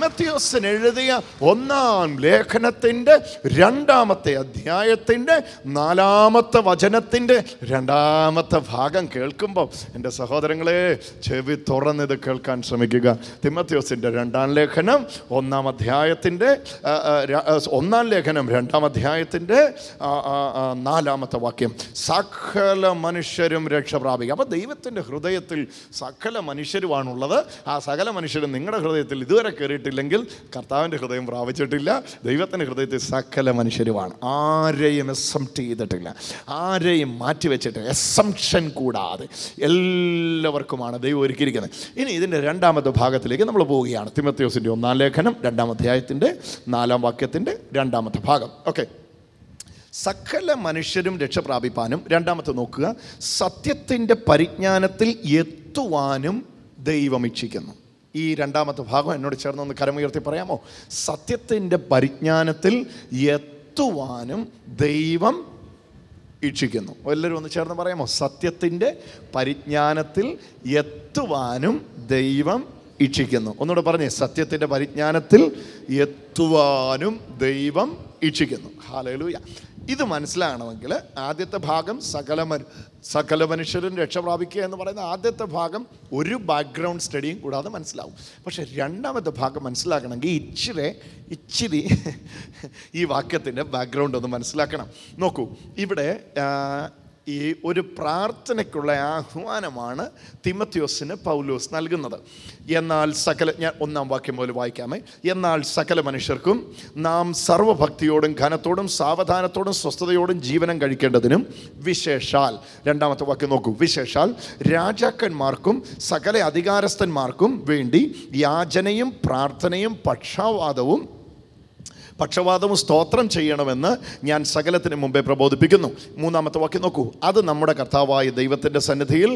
തിമത്യോസിന് എഴുതിയ ഒന്നാം ലേഖനത്തിൻ്റെ രണ്ടാമത്തെ അധ്യായത്തിൻ്റെ നാലാമത്തെ വചനത്തിൻ്റെ രണ്ടാമത്തെ ഭാഗം കേൾക്കുമ്പോൾ എൻ്റെ സഹോദരങ്ങളെ ചെവി തുറന്നിത് കേൾക്കാൻ ശ്രമിക്കുക തിമത്യോസിൻ്റെ രണ്ടാം ലേഖനം ഒന്നാം അധ്യായത്തിൻ്റെ ഒന്നാം ലേഖനം രണ്ടാം അധ്യായത്തിൻ്റെ നാലാമത്തെ വാക്യം സകല മനുഷ്യരും രക്ഷ പ്രാപിക്കുക അപ്പോൾ ദൈവത്തിൻ്റെ ഹൃദയത്തിൽ സകല മനുഷ്യരുമാണുള്ളത് ആ സകല മനുഷ്യരും നിങ്ങളുടെ ഹൃദയത്തിൽ ഇതുവരെ കയറിയിട്ട് പ്രാപിച്ചിട്ടില്ലെങ്കിൽ കർത്താവിൻ്റെ ഹൃദയം പ്രാപിച്ചിട്ടില്ല ദൈവത്തിൻ്റെ ഹൃദയത്തിൽ സകല മനുഷ്യരുമാണ് ആരെയും എസംപ്റ്റ് ചെയ്തിട്ടില്ല ആരെയും മാറ്റിവെച്ചിട്ടില്ല എസംഷൻ കൂടാതെ എല്ലാവർക്കുമാണ് ദൈവം ഒരുക്കിയിരിക്കുന്നത് ഇനി ഇതിൻ്റെ രണ്ടാമത്തെ ഭാഗത്തിലേക്ക് നമ്മൾ പോവുകയാണ് തിമത്യോസിൻ്റെ ഒന്നാം ലേഖനം രണ്ടാം അധ്യായത്തിൻ്റെ നാലാം വാക്യത്തിൻ്റെ രണ്ടാമത്തെ ഭാഗം ഓക്കെ സകല മനുഷ്യരും രക്ഷ രണ്ടാമത്തെ നോക്കുക സത്യത്തിൻ്റെ പരിജ്ഞാനത്തിൽ എത്തുവാനും ദൈവം ഇച്ഛിക്കുന്നു ഈ രണ്ടാമത്തെ ഭാഗം എന്നോട് ചേർന്ന് ഒന്ന് കരമുയർത്തി പറയാമോ സത്യത്തിൻ്റെ പരിജ്ഞാനത്തിൽ എത്തുവാനും ദൈവം ഈക്ഷിക്കുന്നു എല്ലാവരും ഒന്ന് ചേർന്ന് പറയാമോ സത്യത്തിൻ്റെ പരിജ്ഞാനത്തിൽ എത്തുവാനും ദൈവം ഈക്ഷിക്കുന്നു ഒന്നുകൂടെ പറഞ്ഞേ സത്യത്തിൻ്റെ പരിജ്ഞാനത്തിൽ എത്തുവാനും ദൈവം ഈക്ഷിക്കുന്നു ഹാലലൂയ ഇത് മനസ്സിലാകണമെങ്കിൽ ആദ്യത്തെ ഭാഗം സകല മനു സകല മനുഷ്യരും രക്ഷ പ്രാപിക്കുക എന്ന് പറയുന്ന ആദ്യത്തെ ഭാഗം ഒരു ബാക്ക്ഗ്രൗണ്ട് സ്റ്റഡിയും കൂടാതെ മനസ്സിലാവും പക്ഷേ രണ്ടാമത്തെ ഭാഗം മനസ്സിലാക്കണമെങ്കിൽ ഇച്ചിരി ഇച്ചിരി ഈ വാക്യത്തിൻ്റെ ബാക്ക്ഗ്രൗണ്ട് ഒന്ന് മനസ്സിലാക്കണം നോക്കൂ ഇവിടെ ഈ ഒരു പ്രാർത്ഥനയ്ക്കുള്ള ആഹ്വാനമാണ് തിമത്യോസിന് പൗലോസ് നൽകുന്നത് എന്നാൽ സകല ഞാൻ ഒന്നാം വാക്യം പോലെ വായിക്കാമേ എന്നാൽ സകല മനുഷ്യർക്കും നാം സർവഭക്തിയോടും ഘനത്തോടും സാവധാനത്തോടും സ്വസ്ഥതയോടും ജീവനം കഴിക്കേണ്ടതിനും വിശേഷാൽ രണ്ടാമത്തെ വാക്യം നോക്കൂ വിശേഷാൽ രാജാക്കന്മാർക്കും സകല അധികാരസ്ഥന്മാർക്കും വേണ്ടി യാചനയും പ്രാർത്ഥനയും പക്ഷാവാദവും പക്ഷവാദവും സ്തോത്രം ചെയ്യണമെന്ന് ഞാൻ സകലത്തിന് മുമ്പേ പ്രബോധിപ്പിക്കുന്നു മൂന്നാമത്തെ വാക്യം നോക്കൂ അത് നമ്മുടെ കർത്താവായ ദൈവത്തിൻ്റെ സന്നിധിയിൽ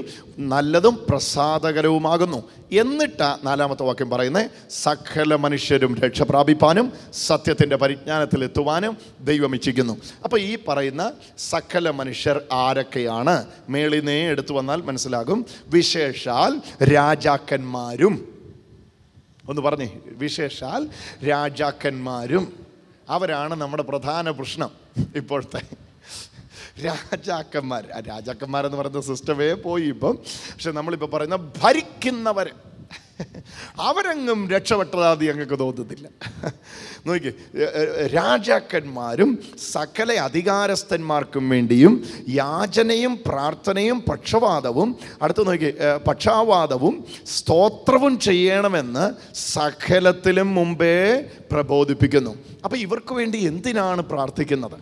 നല്ലതും പ്രസാദകരവുമാകുന്നു എന്നിട്ട് നാലാമത്തെ വാക്യം പറയുന്നത് സകല മനുഷ്യരും രക്ഷ സത്യത്തിൻ്റെ പരിജ്ഞാനത്തിലെത്തുവാനും ദൈവം ഇച്ഛിക്കുന്നു അപ്പോൾ ഈ പറയുന്ന സകല മനുഷ്യർ ആരൊക്കെയാണ് മേളിനെ എടുത്തു വന്നാൽ മനസ്സിലാകും വിശേഷാൽ രാജാക്കന്മാരും ഒന്ന് പറഞ്ഞേ വിശേഷാൽ രാജാക്കന്മാരും അവരാണ് നമ്മുടെ പ്രധാന പ്രശ്നം ഇപ്പോഴത്തെ രാജാക്കന്മാർ രാജാക്കന്മാരെന്ന് പറയുന്ന സിസ്റ്റമേ പോയി ഇപ്പം പക്ഷെ നമ്മളിപ്പോൾ പറയുന്ന ഭരിക്കുന്നവർ അവരങ്ങും രക്ഷപ്പെട്ടതാതി ഞങ്ങൾക്ക് തോന്നുന്നില്ല നോക്കി രാജാക്കന്മാരും സകല അധികാരസ്ഥന്മാർക്കും വേണ്ടിയും യാചനയും പ്രാർത്ഥനയും പക്ഷവാദവും അടുത്ത് നോക്കി പക്ഷാവാദവും സ്തോത്രവും ചെയ്യണമെന്ന് സകലത്തിലും മുമ്പേ പ്രബോധിപ്പിക്കുന്നു അപ്പോൾ ഇവർക്ക് വേണ്ടി എന്തിനാണ് പ്രാർത്ഥിക്കുന്നത്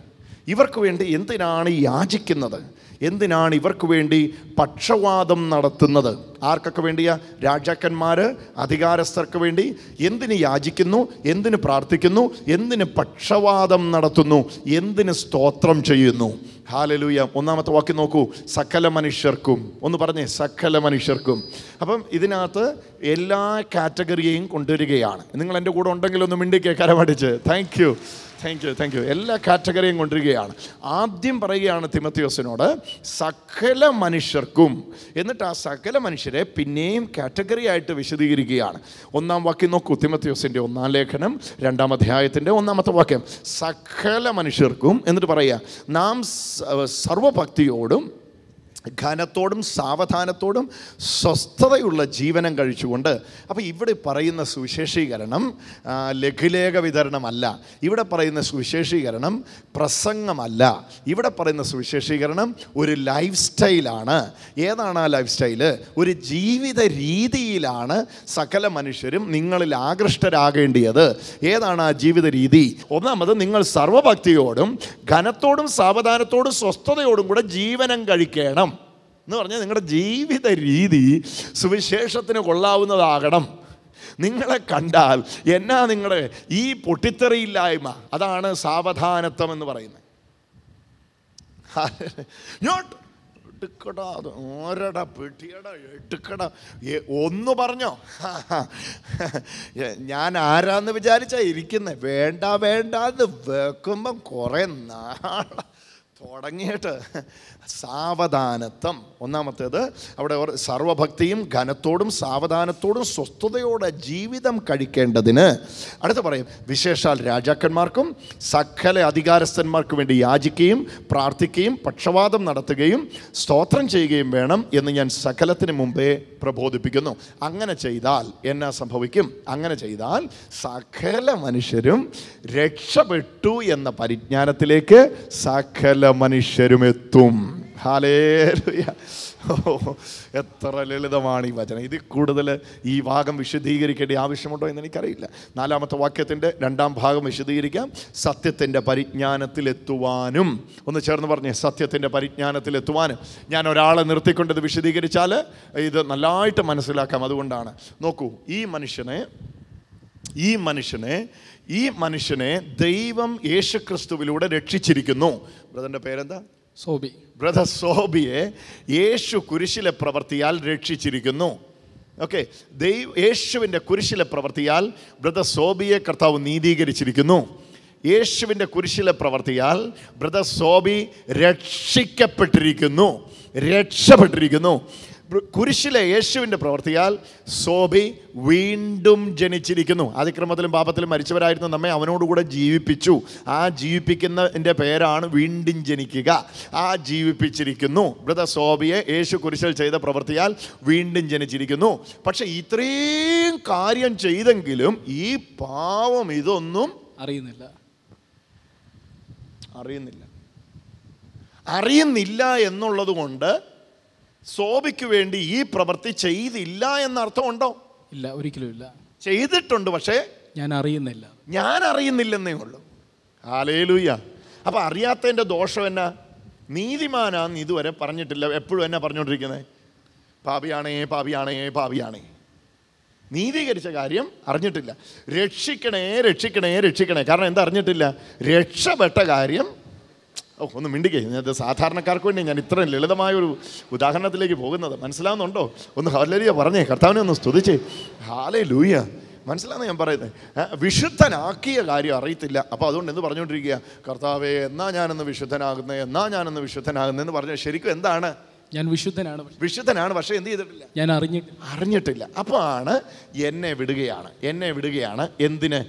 ഇവർക്ക് വേണ്ടി എന്തിനാണ് യാചിക്കുന്നത് എന്തിനാണ് ഇവർക്ക് വേണ്ടി പക്ഷവാദം നടത്തുന്നത് ആർക്കൊക്കെ വേണ്ടിയാ രാജാക്കന്മാർ അധികാരസ്ഥർക്ക് വേണ്ടി എന്തിന് യാചിക്കുന്നു എന്തിന് പ്രാർത്ഥിക്കുന്നു എന്തിന് പക്ഷവാദം നടത്തുന്നു എന്തിന് സ്തോത്രം ചെയ്യുന്നു ഹാലലൂയ ഒന്നാമത്തെ വാക്കി നോക്കൂ സകല മനുഷ്യർക്കും ഒന്ന് പറഞ്ഞേ സകല മനുഷ്യർക്കും അപ്പം ഇതിനകത്ത് എല്ലാ കാറ്റഗറിയെയും കൊണ്ടുവരികയാണ് നിങ്ങൾ എൻ്റെ കൂടെ ഉണ്ടെങ്കിൽ മിണ്ടി കേൾക്കാരം പഠിച്ച് thank thank you thank you എല്ലാ കാറ്റഗറിയും കൊണ്ടിരിക്കുകയാണ് ആദ്യം പറയുകയാണ് തിമത്തിയോസിനോട് സകല മനുഷ്യർക്കും എന്നിട്ട് ആ സകല മനുഷ്യരെ പിന്നെയും കാറ്റഗറി ആയിട്ട് വിശദീകരിക്കുകയാണ് ഒന്നാം വാക്യം നോക്കൂ തിമത്തിയോസിൻ്റെ ഒന്നാം ലേഖനം രണ്ടാം അധ്യായത്തിൻ്റെ ഒന്നാമത്തെ വാക്യം സകല മനുഷ്യർക്കും എന്നിട്ട് പറയുക നാം സർവഭക്തിയോടും ഘനത്തോടും സാവധാനത്തോടും സ്വസ്ഥതയുള്ള ജീവനം കഴിച്ചുകൊണ്ട് അപ്പോൾ ഇവിടെ പറയുന്ന സുവിശേഷീകരണം ലഘുലേഖ വിതരണമല്ല ഇവിടെ പറയുന്ന സുവിശേഷീകരണം പ്രസംഗമല്ല ഇവിടെ പറയുന്ന സുവിശേഷീകരണം ഒരു ലൈഫ് സ്റ്റൈലാണ് ഏതാണ് ആ ലൈഫ് സ്റ്റൈല് ഒരു ജീവിത രീതിയിലാണ് സകല മനുഷ്യരും നിങ്ങളിൽ ആകൃഷ്ടരാകേണ്ടിയത് ഏതാണ് ആ ജീവിത രീതി ഒന്നാമത് നിങ്ങൾ സർവഭക്തിയോടും ഘനത്തോടും സാവധാനത്തോടും സ്വസ്ഥതയോടും കൂടെ ജീവനം കഴിക്കണം എന്ന് പറഞ്ഞാൽ നിങ്ങളുടെ ജീവിത രീതി സുവിശേഷത്തിന് കൊള്ളാവുന്നതാകണം നിങ്ങളെ കണ്ടാൽ എന്നാ നിങ്ങളെ ഈ പൊട്ടിത്തെറിയില്ലായ്മ അതാണ് സാവധാനത്വം എന്ന് പറയുന്നത് ഇങ്ങോട്ട് ഒന്ന് പറഞ്ഞോ ഞാൻ ആരാന്ന് വിചാരിച്ചാ ഇരിക്കുന്നേ വേണ്ട വേണ്ട എന്ന് വെക്കുമ്പം കുറേ നാള തുടങ്ങിയിട്ട് സാവധാനത്വം ഒന്നാമത്തേത് അവിടെ സർവഭക്തിയും ഘനത്തോടും സാവധാനത്തോടും സ്വസ്ഥതയോടെ ജീവിതം കഴിക്കേണ്ടതിന് അടുത്ത പറയും വിശേഷാൽ രാജാക്കന്മാർക്കും സകല അധികാരസ്ഥന്മാർക്കും വേണ്ടി യാചിക്കുകയും പ്രാർത്ഥിക്കുകയും പക്ഷവാദം നടത്തുകയും സ്തോത്രം ചെയ്യുകയും വേണം എന്ന് ഞാൻ സകലത്തിന് മുമ്പേ പ്രബോധിപ്പിക്കുന്നു അങ്ങനെ ചെയ്താൽ എന്നാ സംഭവിക്കും അങ്ങനെ ചെയ്താൽ സകല മനുഷ്യരും രക്ഷപ്പെട്ടു എന്ന പരിജ്ഞാനത്തിലേക്ക് സകല എല്ലാ മനുഷ്യരും എത്തും ഹാലേലുയ എത്ര ലളിതമാണ് ഈ വചനം ഇത് കൂടുതൽ ഈ ഭാഗം വിശദീകരിക്കേണ്ട ആവശ്യമുണ്ടോ എന്ന് എനിക്കറിയില്ല നാലാമത്തെ വാക്യത്തിൻ്റെ രണ്ടാം ഭാഗം വിശദീകരിക്കാം സത്യത്തിൻ്റെ പരിജ്ഞാനത്തിലെത്തുവാനും ഒന്ന് ചേർന്ന് പറഞ്ഞേ സത്യത്തിൻ്റെ പരിജ്ഞാനത്തിലെത്തുവാനും ഞാൻ ഒരാളെ നിർത്തിക്കൊണ്ടത് വിശദീകരിച്ചാൽ ഇത് നല്ലതായിട്ട് മനസ്സിലാക്കാം അതുകൊണ്ടാണ് നോക്കൂ ഈ മനുഷ്യനെ ഈ മനുഷ്യനെ ഈ മനുഷ്യനെ ദൈവം യേശുക്രിസ്തുവിലൂടെ രക്ഷിച്ചിരിക്കുന്നു ബ്രദറിൻ്റെ പേരെന്താ സോബി ബ്രദർ സോബിയെ യേശു കുരിശിലെ പ്രവർത്തിയാൽ രക്ഷിച്ചിരിക്കുന്നു ഓക്കെ ദൈവ യേശുവിൻ്റെ കുരിശിലെ പ്രവർത്തിയാൽ ബ്രദർ സോബിയെ കർത്താവ് നീതീകരിച്ചിരിക്കുന്നു യേശുവിൻ്റെ കുരിശിലെ പ്രവർത്തിയാൽ ബ്രദർ സോബി രക്ഷിക്കപ്പെട്ടിരിക്കുന്നു രക്ഷപ്പെട്ടിരിക്കുന്നു കുരിശിലെ യേശുവിൻ്റെ പ്രവൃത്തിയാൽ സോബി വീണ്ടും ജനിച്ചിരിക്കുന്നു അതിക്രമത്തിലും പാപത്തിലും മരിച്ചവരായിരുന്നു നമ്മെ അവനോടുകൂടെ ജീവിപ്പിച്ചു ആ ജീവിപ്പിക്കുന്നതിൻ്റെ പേരാണ് വീണ്ടും ജനിക്കുക ആ ജീവിപ്പിച്ചിരിക്കുന്നു ബ്രദർ സോബിയെ യേശു കുരിശിൽ ചെയ്ത പ്രവൃത്തിയാൽ വീണ്ടും ജനിച്ചിരിക്കുന്നു പക്ഷേ ഇത്രയും കാര്യം ചെയ്തെങ്കിലും ഈ പാവം ഇതൊന്നും അറിയുന്നില്ല അറിയുന്നില്ല അറിയുന്നില്ല എന്നുള്ളത് കൊണ്ട് ശോഭയ്ക്ക് വേണ്ടി ഈ പ്രവൃത്തി ചെയ്തില്ല എന്നർത്ഥം ഉണ്ടോ ഇല്ല ഒരിക്കലും ഇല്ല ചെയ്തിട്ടുണ്ട് പക്ഷേ ഞാൻ അറിയുന്നില്ല ഞാൻ അറിയുന്നില്ലെന്നേ ഉള്ളൂ ആലേലൂയ്യ അപ്പം അറിയാത്തതിൻ്റെ ദോഷം എന്നാ നീതിമാനാന്ന് ഇതുവരെ പറഞ്ഞിട്ടില്ല എപ്പോഴും എന്നാ പറഞ്ഞുകൊണ്ടിരിക്കുന്നത് പാപിയാണേ പാപിയാണേ പാപിയാണേ നീതീകരിച്ച കാര്യം അറിഞ്ഞിട്ടില്ല രക്ഷിക്കണേ രക്ഷിക്കണേ രക്ഷിക്കണേ കാരണം എന്താ അറിഞ്ഞിട്ടില്ല രക്ഷപ്പെട്ട കാര്യം ഓ ഒന്ന് മിണ്ടിക്കേ ഞാൻ സാധാരണക്കാർക്ക് വേണ്ടി ഞാൻ ഇത്രയും ലളിതമായ ഒരു ഉദാഹരണത്തിലേക്ക് പോകുന്നത് മനസ്സിലാവുന്നുണ്ടോ ഒന്ന് ഹലരിയ പറഞ്ഞേ കർത്താവിനെ ഒന്ന് സ്തുതിച്ച് ഹാലേ ലൂയ മനസ്സിലാന്ന് ഞാൻ പറയുന്നത് വിശുദ്ധനാക്കിയ കാര്യം അറിയത്തില്ല അപ്പോൾ അതുകൊണ്ട് എന്ത് പറഞ്ഞുകൊണ്ടിരിക്കുക കർത്താവേ എന്നാ ഞാനൊന്ന് വിശുദ്ധനാകുന്നത് എന്നാ ഞാനൊന്ന് വിശുദ്ധനാകുന്നതെന്ന് പറഞ്ഞാൽ ശരിക്കും എന്താണ് ഞാൻ വിശുദ്ധനാണ് വിശുദ്ധനാണ് പക്ഷേ എന്ത് ചെയ്തിട്ടില്ല ഞാൻ അറിഞ്ഞിട്ടില്ല അറിഞ്ഞിട്ടില്ല അപ്പോൾ ആണ് എന്നെ വിടുകയാണ് എന്നെ വിടുകയാണ് എന്തിന്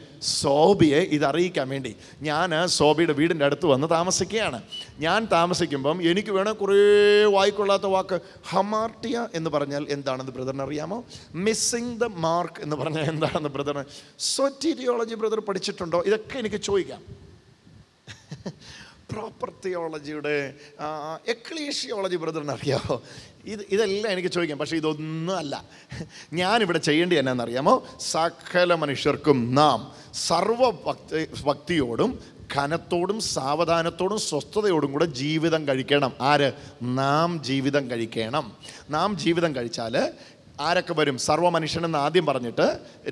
സോബിയെ ഇതറിയിക്കാൻ വേണ്ടി ഞാൻ സോബിയുടെ വീടിൻ്റെ അടുത്ത് വന്ന് താമസിക്കുകയാണ് ഞാൻ താമസിക്കുമ്പം എനിക്ക് വേണം കുറേ വായിക്കൊള്ളാത്ത വാക്ക് ഹമാർട്ടിയ എന്ന് പറഞ്ഞാൽ എന്താണെന്ന് ബ്രദറിന് അറിയാമോ മിസ്സിങ് ദ മാർക്ക് എന്ന് പറഞ്ഞാൽ എന്താണെന്ന് ബ്രദറിന് സൊറ്റീരിയോളജി ബ്രദർ പഠിച്ചിട്ടുണ്ടോ ഇതൊക്കെ എനിക്ക് ചോദിക്കാം പ്രോപ്പർ തിയോളജിയുടെ എക്ലീഷിയോളജി ബ്രദർ അറിയാമോ ഇത് ഇതെല്ലാം എനിക്ക് ചോദിക്കാം പക്ഷേ ഇതൊന്നും അല്ല ഞാനിവിടെ ചെയ്യേണ്ടി എന്നാണെന്നറിയാമോ സകല മനുഷ്യർക്കും നാം സർവ ഭക്തി ഭക്തിയോടും കനത്തോടും സാവധാനത്തോടും സ്വസ്ഥതയോടും കൂടെ ജീവിതം കഴിക്കണം ആര് നാം ജീവിതം കഴിക്കണം നാം ജീവിതം കഴിച്ചാൽ ആരൊക്കെ വരും മനുഷ്യനെന്ന് ആദ്യം പറഞ്ഞിട്ട്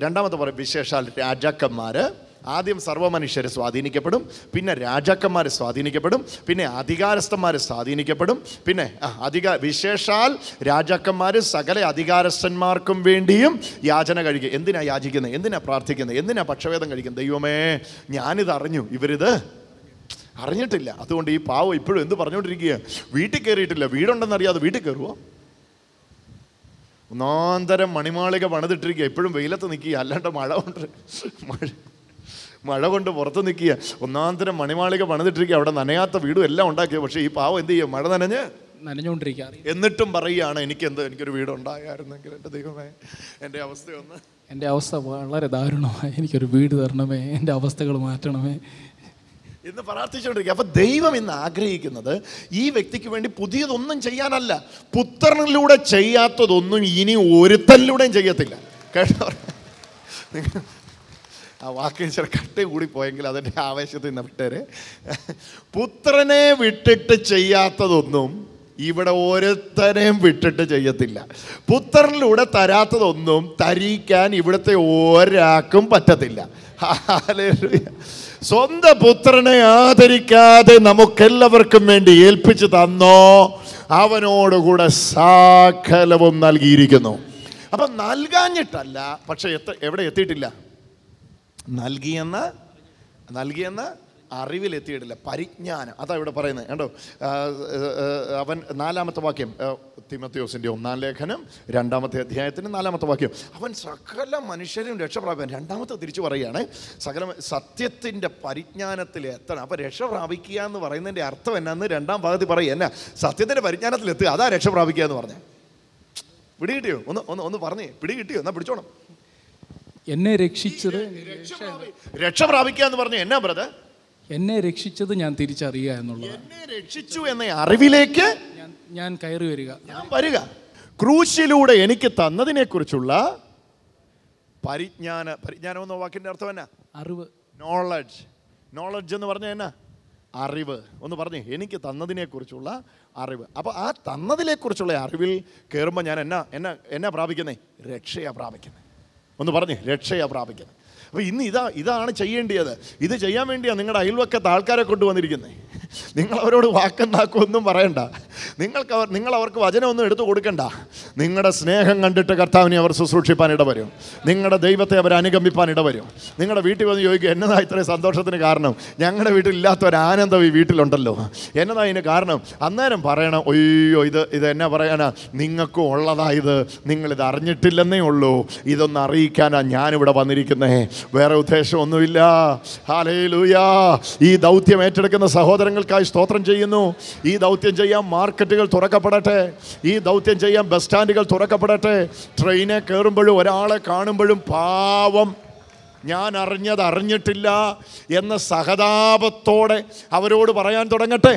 രണ്ടാമത്തെ പറയും വിശേഷാൽ രാജാക്കന്മാർ ആദ്യം സർവ്വമനുഷ്യർ സ്വാധീനിക്കപ്പെടും പിന്നെ രാജാക്കന്മാർ സ്വാധീനിക്കപ്പെടും പിന്നെ അധികാരസ്ഥന്മാർ സ്വാധീനിക്കപ്പെടും പിന്നെ അധിക വിശേഷാൽ രാജാക്കന്മാർ സകല അധികാരസ്ഥന്മാർക്കും വേണ്ടിയും യാചന കഴിക്കുക എന്തിനാ യാചിക്കുന്നത് എന്തിനാ പ്രാർത്ഥിക്കുന്നത് എന്തിനാ പക്ഷവേദം കഴിക്കുന്നത് ദൈവമേ ഞാനിത് അറിഞ്ഞു ഇവരിത് അറിഞ്ഞിട്ടില്ല അതുകൊണ്ട് ഈ പാവം ഇപ്പോഴും എന്ത് പറഞ്ഞുകൊണ്ടിരിക്കുക വീട്ടിൽ കയറിയിട്ടില്ല അറിയാതെ വീട്ടിൽ കയറുമോ ഒന്നാന്തരം മണിമാളിക പണിതിട്ടിരിക്കുക എപ്പോഴും വെയിലത്ത് നിൽക്കുക അല്ലാണ്ട് മഴ ഉണ്ട് മഴ മഴ കൊണ്ട് പുറത്ത് നിൽക്കുക ഒന്നാന്തരം മണിമാളിക പണിതിട്ടിരിക്കുക അവിടെ നനയാത്ത വീടും എല്ലാം ഉണ്ടാക്കിയത് പക്ഷേ ഈ പാവം എന്ത് ചെയ്യും മഴ നനഞ്ഞ് നനഞ്ഞുകൊണ്ടിരിക്കുക എന്നിട്ടും പറയുകയാണ് എനിക്കെന്ത് എനിക്കൊരു വീട് ഉണ്ടായിരുന്നെങ്കിൽ എൻ്റെ ദൈവമേ എൻ്റെ അവസ്ഥ ഒന്ന് എൻ്റെ അവസ്ഥ വളരെ ദാരുണമായി എനിക്കൊരു വീട് തരണമേ എൻ്റെ അവസ്ഥകൾ മാറ്റണമേ എന്ന് പ്രാർത്ഥിച്ചുകൊണ്ടിരിക്കുക അപ്പം ദൈവം ഇന്ന് ആഗ്രഹിക്കുന്നത് ഈ വ്യക്തിക്ക് വേണ്ടി പുതിയതൊന്നും ചെയ്യാനല്ല പുത്രനിലൂടെ ചെയ്യാത്തതൊന്നും ഇനി ഒരുത്തലിലൂടെയും ചെയ്യത്തില്ല കേട്ടോ ആ വാക്ക് ചില കട്ടി പോയെങ്കിൽ അതിൻ്റെ ആവേശത്തിൽ നിന്ന് വിട്ടേരെ പുത്രനെ വിട്ടിട്ട് ചെയ്യാത്തതൊന്നും ഇവിടെ ഓരോരുത്തരെയും വിട്ടിട്ട് ചെയ്യത്തില്ല പുത്രനിലൂടെ തരാത്തതൊന്നും തരിക്കാൻ ഇവിടുത്തെ ഒരാൾക്കും പറ്റത്തില്ല സ്വന്തം പുത്രനെ ആദരിക്കാതെ നമുക്കെല്ലാവർക്കും വേണ്ടി ഏൽപ്പിച്ചു തന്നോ അവനോടുകൂടെ സാഖലവും നൽകിയിരിക്കുന്നു അപ്പം നൽകാഞ്ഞിട്ടല്ല പക്ഷെ എത്ര എവിടെ എത്തിയിട്ടില്ല നൽകിയെന്ന് നൽകിയെന്ന് അറിവിലെത്തിയിട്ടില്ല പരിജ്ഞാനം അതാ ഇവിടെ പറയുന്നത് കണ്ടോ അവൻ നാലാമത്തെ വാക്യം തിമത്യോസിൻ്റെ ഒന്നാം ലേഖനം രണ്ടാമത്തെ അധ്യായത്തിൻ്റെ നാലാമത്തെ വാക്യം അവൻ സകല മനുഷ്യരും രക്ഷപ്രാപിക്കാൻ രണ്ടാമത്തെ തിരിച്ചു പറയുകയാണ് സകല സത്യത്തിൻ്റെ പരിജ്ഞാനത്തിൽ എത്തണം അപ്പം രക്ഷപ്രാപിക്കുക എന്ന് പറയുന്നതിൻ്റെ അർത്ഥം എന്നാന്ന് രണ്ടാം ഭാഗത്തിൽ പറയുക എന്നാ സത്യത്തിൻ്റെ പരിജ്ഞാനത്തിൽ എത്തുക അതാ രക്ഷപ്രാപിക്കുക എന്ന് പറഞ്ഞേ പിടി കിട്ടിയോ ഒന്ന് ഒന്ന് ഒന്ന് പറഞ്ഞേ പിടി കിട്ടിയോ എന്നാൽ പിടിച്ചോണം എന്നെ രക്ഷിച്ചത് രക്ഷ പ്രാപിക്കുക എന്ന് പറഞ്ഞു എന്നാ ബ്രദർ എന്നെ രക്ഷിച്ചത് ഞാൻ തിരിച്ചറിയുക എന്നുള്ളത് എന്നെ രക്ഷിച്ചു എന്ന അറിവിലേക്ക് ഞാൻ കയറി വരിക ഞാൻ വരിക ക്രൂശിലൂടെ എനിക്ക് തന്നതിനെക്കുറിച്ചുള്ള പരിജ്ഞാന പരിജ്ഞാനം എന്ന വാക്കിന്റെ അർത്ഥം എന്നാ അറിവ് നോളജ് നോളജ് എന്ന് പറഞ്ഞ എന്നാ അറിവ് ഒന്ന് പറഞ്ഞേ എനിക്ക് തന്നതിനെക്കുറിച്ചുള്ള അറിവ് അപ്പോൾ ആ തന്നതിനെക്കുറിച്ചുള്ള അറിവിൽ കയറുമ്പോൾ ഞാൻ എന്നാ എന്നാ എന്നാ പ്രാപിക്കുന്നേ രക്ഷയാ പ്രാപിക്കുന്നത് ഒന്ന് പറഞ്ഞേ രക്ഷയാ പ്രാപിക്കുന്നത് അപ്പോൾ ഇന്ന് ഇതാ ഇതാണ് ചെയ്യേണ്ടത് ഇത് ചെയ്യാൻ വേണ്ടിയാണ് നിങ്ങളുടെ അയൽവക്കത്ത് ആൾക്കാരെ കൊണ്ടുവന്നിരിക്കുന്നത് നിങ്ങൾ അവരോട് ഒന്നും പറയണ്ട നിങ്ങൾക്ക് അവർ നിങ്ങൾ അവർക്ക് വചനമൊന്നും എടുത്തു കൊടുക്കണ്ട നിങ്ങളുടെ സ്നേഹം കണ്ടിട്ട് കർത്താവിനെ അവർ ശുശ്രൂഷിപ്പാൻ ഇടവരും നിങ്ങളുടെ ദൈവത്തെ അവർ അനുഗമിപ്പാൻ ഇടവരും നിങ്ങളുടെ വീട്ടിൽ വന്ന് ചോദിക്കുക എന്നതാ ഇത്രയും സന്തോഷത്തിന് കാരണം ഞങ്ങളുടെ വീട്ടിൽ ഇല്ലാത്ത ഒരു ആനന്ദം ഈ വീട്ടിലുണ്ടല്ലോ എന്നതാ ഇതിന് കാരണം അന്നേരം പറയണം ഒയ്യോ ഇത് ഇത് എന്നാ പറയാനാ നിങ്ങൾക്കും ഉള്ളതായത് നിങ്ങളിത് അറിഞ്ഞിട്ടില്ലെന്നേ ഉള്ളൂ ഇതൊന്ന് അറിയിക്കാനാ ഞാനിവിടെ വന്നിരിക്കുന്നേ വേറെ ഉദ്ദേശമൊന്നുമില്ല ഹാലേ ലൂയാ ഈ ദൗത്യം ഏറ്റെടുക്കുന്ന സഹോദരങ്ങൾക്കായി സ്തോത്രം ചെയ്യുന്നു ഈ ദൗത്യം ചെയ്യാൻ മാർക്കറ്റുകൾ തുറക്കപ്പെടട്ടെ ഈ ദൗത്യം ചെയ്യാൻ ബസ് സ്റ്റാൻഡുകൾ തുറക്കപ്പെടട്ടെ ട്രെയിനെ കയറുമ്പോഴും ഒരാളെ കാണുമ്പോഴും പാവം ഞാൻ അറിഞ്ഞത് അറിഞ്ഞിട്ടില്ല എന്ന സഹതാപത്തോടെ അവരോട് പറയാൻ തുടങ്ങട്ടെ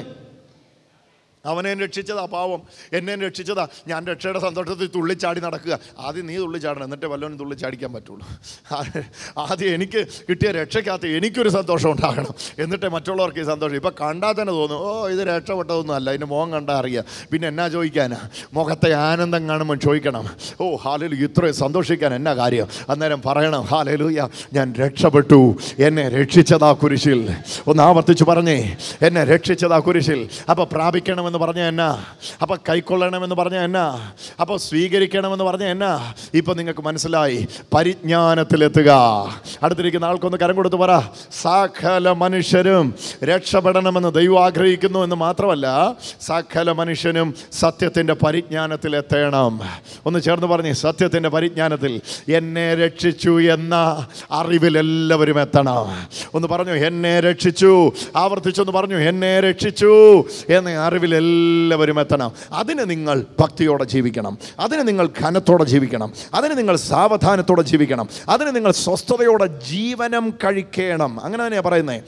അവനെ രക്ഷിച്ചതാ പാവം എന്നെ രക്ഷിച്ചതാ ഞാൻ രക്ഷയുടെ സന്തോഷത്തിൽ തുള്ളിച്ചാടി നടക്കുക ആദ്യം നീ തുള്ളിച്ചാടണം എന്നിട്ട് വല്ലവനും തുള്ളിച്ചാടിക്കാൻ പറ്റുള്ളൂ ആദ്യം എനിക്ക് കിട്ടിയ രക്ഷയ്ക്കകത്ത് എനിക്കൊരു സന്തോഷം ഉണ്ടാകണം എന്നിട്ട് മറ്റുള്ളവർക്ക് ഈ സന്തോഷം ഇപ്പം കണ്ടാൽ തന്നെ തോന്നും ഓ ഇത് രക്ഷപ്പെട്ടതൊന്നും അല്ല ഇതിൻ്റെ മുഖം കണ്ടാൽ അറിയാം പിന്നെ എന്നാ ചോദിക്കാനാ മുഖത്തെ ആനന്ദം കാണുമ്പോൾ ചോദിക്കണം ഓ ഹാലലു ഇത്രയും സന്തോഷിക്കാൻ എന്നാ കാര്യം അന്നേരം പറയണം ഹാലലുയ ഞാൻ രക്ഷപ്പെട്ടു എന്നെ രക്ഷിച്ചതാ കുരിശിൽ ഒന്ന് ആവർത്തിച്ചു പറഞ്ഞേ എന്നെ രക്ഷിച്ചതാ കുരിശിൽ അപ്പോൾ പ്രാപിക്കണമെന്ന് എന്ന് പറഞ്ഞ എന്നാ അപ്പോൾ കൈക്കൊള്ളണമെന്ന് പറഞ്ഞ എന്നാ അപ്പോൾ സ്വീകരിക്കണമെന്ന് പറഞ്ഞ എന്നാ ഇപ്പം നിങ്ങൾക്ക് മനസ്സിലായി പരിജ്ഞാനത്തിലെത്തുക അടുത്തിരിക്കുന്ന ആൾക്കൊന്ന് കരം കൊടുത്ത് പറ സകല മനുഷ്യരും രക്ഷപ്പെടണമെന്ന് ദൈവം ആഗ്രഹിക്കുന്നു എന്ന് മാത്രമല്ല സകല മനുഷ്യനും സത്യത്തിൻ്റെ പരിജ്ഞാനത്തിൽ എത്തണം ഒന്ന് ചേർന്ന് പറഞ്ഞു സത്യത്തിൻ്റെ പരിജ്ഞാനത്തിൽ എന്നെ രക്ഷിച്ചു എന്ന അറിവിൽ എല്ലാവരും എത്തണം ഒന്ന് പറഞ്ഞു എന്നെ രക്ഷിച്ചു ആവർത്തിച്ചു എന്ന് പറഞ്ഞു എന്നെ രക്ഷിച്ചു എന്ന അറിവിൽ എല്ലാവരും എത്തണം അതിന് നിങ്ങൾ ഭക്തിയോടെ ജീവിക്കണം അതിന് നിങ്ങൾ ഘനത്തോടെ ജീവിക്കണം അതിന് നിങ്ങൾ സാവധാനത്തോടെ ജീവിക്കണം അതിന് നിങ്ങൾ സ്വസ്ഥതയോടെ ജീവനം കഴിക്കണം അങ്ങനെ തന്നെയാണ് പറയുന്നത്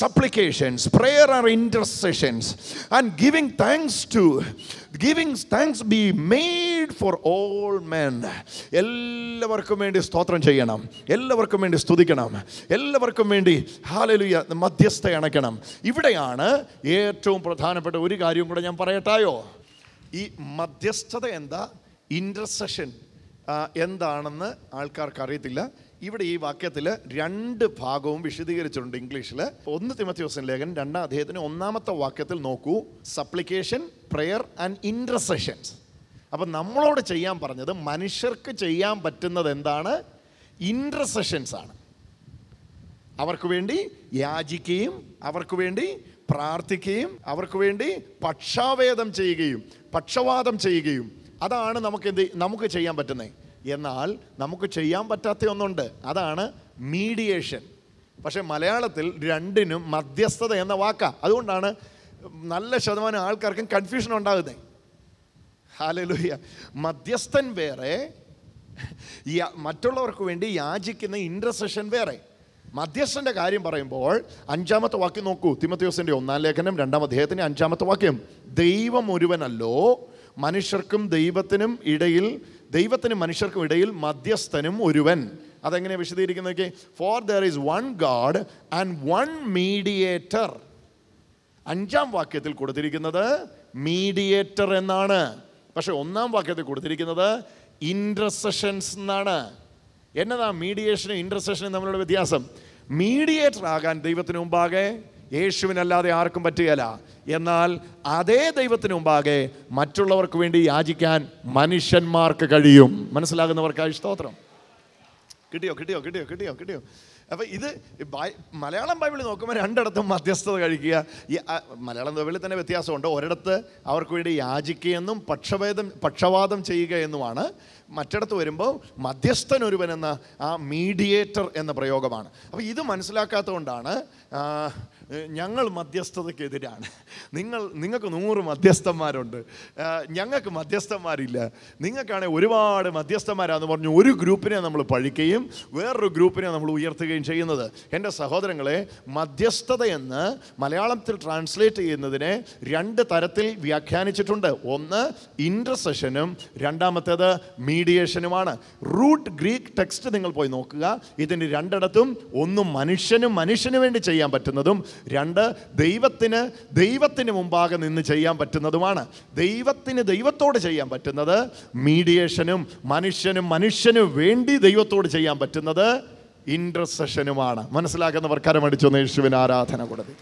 supplications prayer are intercessions and giving thanks to giving thanks be made for all men എല്ലാവർക്കും വേണ്ടി സ്തോത്രം ചെയ്യണം എല്ലാവർക്കും വേണ്ടി സ്തുതിക്കണം എല്ലാവർക്കും വേണ്ടി ഹാലലുയ മധ്യസ്ഥ അണയ്ക്കണം ഇവിടെയാണ് ഏറ്റവും പ്രധാനപ്പെട്ട ഒരു കാര്യം കൂടെ ഞാൻ പറയട്ടായോ ഈ മധ്യസ്ഥത എന്താ ഇൻ്റർസെഷൻ എന്താണെന്ന് ആൾക്കാർക്ക് അറിയത്തില്ല ഇവിടെ ഈ വാക്യത്തിൽ രണ്ട് ഭാഗവും വിശദീകരിച്ചിട്ടുണ്ട് ഇംഗ്ലീഷിൽ ഒന്ന് തിമത്യോസിൻ ലേഖൻ രണ്ടാം അദ്ദേഹത്തിന് ഒന്നാമത്തെ വാക്യത്തിൽ നോക്കൂ സപ്ലിക്കേഷൻ പ്രെയർ ആൻഡ് ഇൻട്രസെഷൻസ് അപ്പം നമ്മളോട് ചെയ്യാൻ പറഞ്ഞത് മനുഷ്യർക്ക് ചെയ്യാൻ പറ്റുന്നത് എന്താണ് ഇൻട്രസെഷൻസ് ആണ് അവർക്ക് വേണ്ടി യാചിക്കുകയും അവർക്ക് വേണ്ടി പ്രാർത്ഥിക്കുകയും അവർക്ക് വേണ്ടി പക്ഷാവേദം ചെയ്യുകയും പക്ഷവാദം ചെയ്യുകയും അതാണ് നമുക്ക് എന്ത് നമുക്ക് ചെയ്യാൻ പറ്റുന്നത് എന്നാൽ നമുക്ക് ചെയ്യാൻ പറ്റാത്ത ഒന്നുണ്ട് അതാണ് മീഡിയേഷൻ പക്ഷേ മലയാളത്തിൽ രണ്ടിനും മധ്യസ്ഥത എന്ന വാക്കാണ് അതുകൊണ്ടാണ് നല്ല ശതമാനം ആൾക്കാർക്കും കൺഫ്യൂഷൻ ഉണ്ടാകുന്നത് ഹാലലുയ്യ മധ്യസ്ഥൻ വേറെ മറ്റുള്ളവർക്ക് വേണ്ടി യാചിക്കുന്ന ഇൻ്റർസെഷൻ വേറെ മധ്യസ്ഥൻ്റെ കാര്യം പറയുമ്പോൾ അഞ്ചാമത്തെ വാക്യം നോക്കൂ തിമത്യോസിൻ്റെ ഒന്നാം ലേഖനം രണ്ടാം അധ്യായത്തിൻ്റെ അഞ്ചാമത്തെ വാക്യം ദൈവം ഒരുവനല്ലോ മനുഷ്യർക്കും ദൈവത്തിനും ഇടയിൽ ദൈവത്തിനും മനുഷ്യർക്കും ഇടയിൽ മധ്യസ്ഥനും ഒരുവൻ അതെങ്ങനെ വിശദീകരിക്കുന്നതൊക്കെ for there is one God and one mediator അഞ്ചാം വാക്യത്തിൽ കൊടുത്തിരിക്കുന്നത് മീഡിയേറ്റർ എന്നാണ് പക്ഷേ ഒന്നാം വാക്യത്തിൽ കൊടുത്തിരിക്കുന്നത് ഇൻട്രസെഷൻസ് എന്നാണ് എന്നതാ മീഡിയേഷനും ഇൻട്രസെഷനും തമ്മിലുള്ള വ്യത്യാസം മീഡിയേറ്റർ ആകാൻ ദൈവത്തിന് മുമ്പാകെ യേശുവിനല്ലാതെ ആർക്കും പറ്റുകയില്ല എന്നാൽ അതേ ദൈവത്തിന് മുമ്പാകെ മറ്റുള്ളവർക്ക് വേണ്ടി യാചിക്കാൻ മനുഷ്യന്മാർക്ക് കഴിയും മനസ്സിലാകുന്നവർക്കായി സ്തോത്രം കിട്ടിയോ കിട്ടിയോ കിട്ടിയോ കിട്ടിയോ കിട്ടിയോ അപ്പോൾ ഇത് മലയാളം ബൈബിളിൽ നോക്കുമ്പോൾ രണ്ടിടത്തും മധ്യസ്ഥത കഴിക്കുക ഈ മലയാളം ബൈബിളിൽ തന്നെ വ്യത്യാസമുണ്ട് ഒരിടത്ത് അവർക്ക് വേണ്ടി യാചിക്കുകയെന്നും പക്ഷഭേദം പക്ഷവാദം ചെയ്യുക എന്നുമാണ് മറ്റിടത്ത് വരുമ്പോൾ മധ്യസ്ഥൻ ഒരുവൻ എന്ന ആ മീഡിയേറ്റർ എന്ന പ്രയോഗമാണ് അപ്പോൾ ഇത് മനസ്സിലാക്കാത്തതുകൊണ്ടാണ് ഞങ്ങൾ മധ്യസ്ഥതയ്ക്കെതിരാണ് നിങ്ങൾ നിങ്ങൾക്ക് നൂറ് മധ്യസ്ഥന്മാരുണ്ട് ഞങ്ങൾക്ക് മധ്യസ്ഥന്മാരില്ല നിങ്ങൾക്കാണെങ്കിൽ ഒരുപാട് മധ്യസ്ഥന്മാരാന്ന് പറഞ്ഞു ഒരു ഗ്രൂപ്പിനെ നമ്മൾ പഴിക്കുകയും വേറൊരു ഗ്രൂപ്പിനെ നമ്മൾ ഉയർത്തുകയും ചെയ്യുന്നത് എൻ്റെ സഹോദരങ്ങളെ മധ്യസ്ഥതയെന്ന് മലയാളത്തിൽ ട്രാൻസ്ലേറ്റ് ചെയ്യുന്നതിനെ രണ്ട് തരത്തിൽ വ്യാഖ്യാനിച്ചിട്ടുണ്ട് ഒന്ന് ഇൻ്റർസെഷനും രണ്ടാമത്തേത് മീഡിയേഷനുമാണ് റൂട്ട് ഗ്രീക്ക് ടെക്സ്റ്റ് നിങ്ങൾ പോയി നോക്കുക ഇതിൻ്റെ രണ്ടിടത്തും ഒന്ന് മനുഷ്യനും മനുഷ്യന് വേണ്ടി ചെയ്യാൻ പറ്റുന്നതും രണ്ട് ദൈവത്തിന് ദൈവ ദൈവത്തിന് മുമ്പാകെ നിന്ന് ചെയ്യാൻ പറ്റുന്നതുമാണ് ദൈവത്തിന് ദൈവത്തോട് ചെയ്യാൻ പറ്റുന്നത് മീഡിയേഷനും മനുഷ്യനും മനുഷ്യനും വേണ്ടി ദൈവത്തോട് ചെയ്യാൻ പറ്റുന്നത് ഇൻട്രസെഷനുമാണ് മനസ്സിലാക്കുന്നവർ കരമടിച്ചൊന്ന് യേശുവിന് ആരാധന കൊടുത്തു